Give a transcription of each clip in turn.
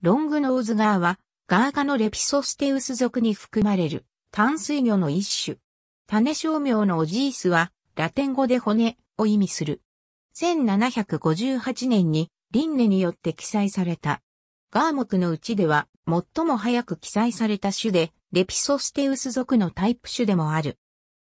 ロングノーズガーは、ガーガのレピソステウス属に含まれる淡水魚の一種。種商名のオジースは、ラテン語で骨を意味する。1758年に、リンネによって記載された。ガー目のうちでは、最も早く記載された種で、レピソステウス属のタイプ種でもある。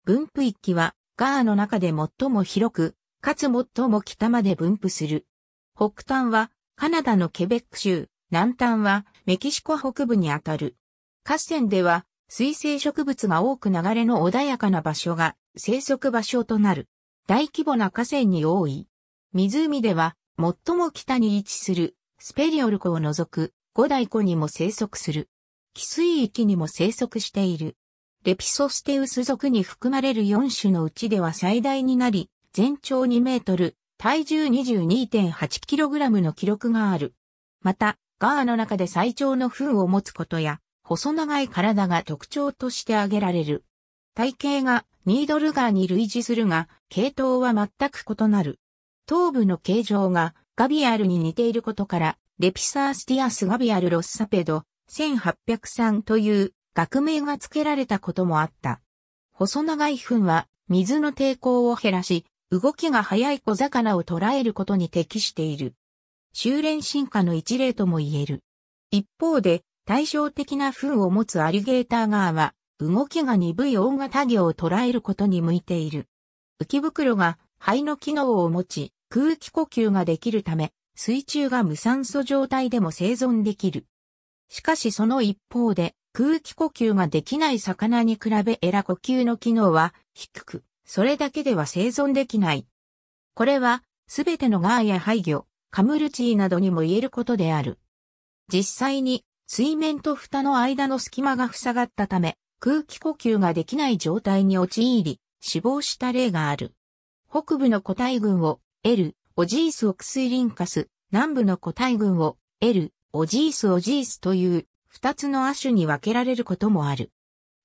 分布域は、ガーの中で最も広く、かつ最も北まで分布する。北端は、カナダのケベック州、南端はメキシコ北部にあたる。河川では水生植物が多く流れの穏やかな場所が生息場所となる。大規模な河川に多い。湖では最も北に位置するスペリオル湖を除く五大湖にも生息する。汽水域にも生息している。レピソステウス属に含まれる4種のうちでは最大になり、全長2メートル、体重 22.8kg の記録がある。また、ガーの中で最長の糞を持つことや、細長い体が特徴として挙げられる。体型がニードルガーに類似するが、系統は全く異なる。頭部の形状がガビアルに似ていることから、レピサースティアスガビアルロッサペド1803という学名が付けられたこともあった。細長い糞は水の抵抗を減らし、動きが速い小魚を捕らえることに適している。修練進化の一例とも言える。一方で、対照的な糞を持つアリゲーター側は、動きが鈍い大型魚を捉えることに向いている。浮袋が肺の機能を持ち、空気呼吸ができるため、水中が無酸素状態でも生存できる。しかしその一方で、空気呼吸ができない魚に比べエラ呼吸の機能は低く、それだけでは生存できない。これは、すべてのガーや廃魚、カムルチーなどにも言えることである。実際に水面と蓋の間の隙間が塞がったため、空気呼吸ができない状態に陥り、死亡した例がある。北部の個体群を L、オジースオクスリンカス、南部の個体群を L、オジースオジースという二つの亜種に分けられることもある。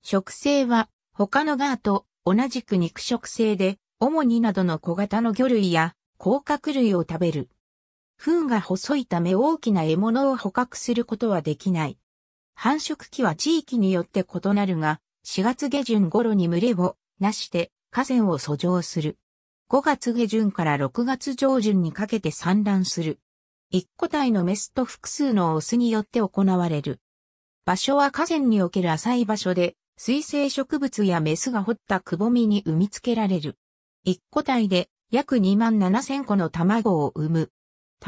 食性は他のガーと同じく肉食性で、主になどの小型の魚類や甲殻類を食べる。糞が細いため大きな獲物を捕獲することはできない。繁殖期は地域によって異なるが、4月下旬頃に群れをなして河川を遡上する。5月下旬から6月上旬にかけて産卵する。1個体のメスと複数のオスによって行われる。場所は河川における浅い場所で、水生植物やメスが掘ったくぼみに産み付けられる。1個体で約2万7千個の卵を産む。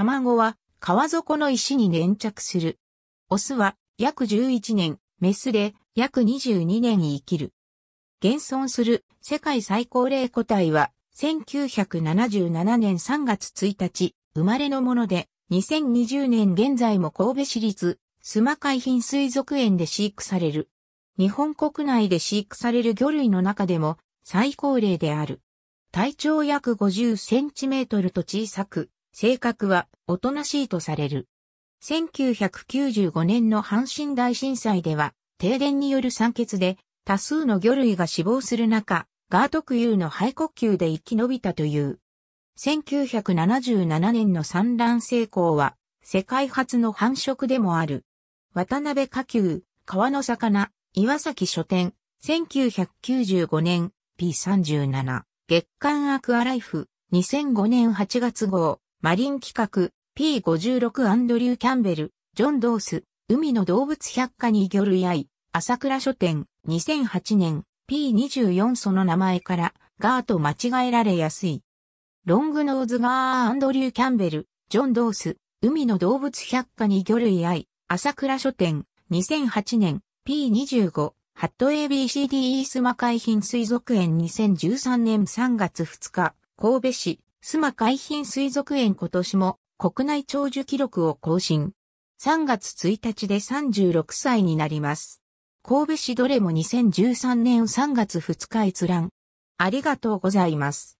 卵は川底の石に粘着する。オスは約11年、メスで約22年に生きる。現存する世界最高齢個体は1977年3月1日生まれのもので2020年現在も神戸市立須磨海浜水族園で飼育される。日本国内で飼育される魚類の中でも最高齢である。体長約50センチメートルと小さく、性格はおとなしいとされる。1995年の阪神大震災では、停電による酸欠で、多数の魚類が死亡する中、ガート特有の肺呼吸で生き延びたという。1977年の産卵成功は、世界初の繁殖でもある。渡辺下級、川の魚、岩崎書店、1995年、P37、月刊アクアライフ、2005年8月号。マリン企画、P56 アンドリュー・キャンベル、ジョン・ドース、海の動物百科に魚類愛、朝倉書店、2008年、P24 その名前から、ガーと間違えられやすい。ロングノーズガーアンドリュー・キャンベル、ジョン・ドース、海の動物百科に魚類愛、朝倉書店、2008年、P25、ハット ABCD イースマ海浜水族園2013年3月2日、神戸市、須磨海浜水族園今年も国内長寿記録を更新。3月1日で36歳になります。神戸市どれも2013年3月2日閲覧。ありがとうございます。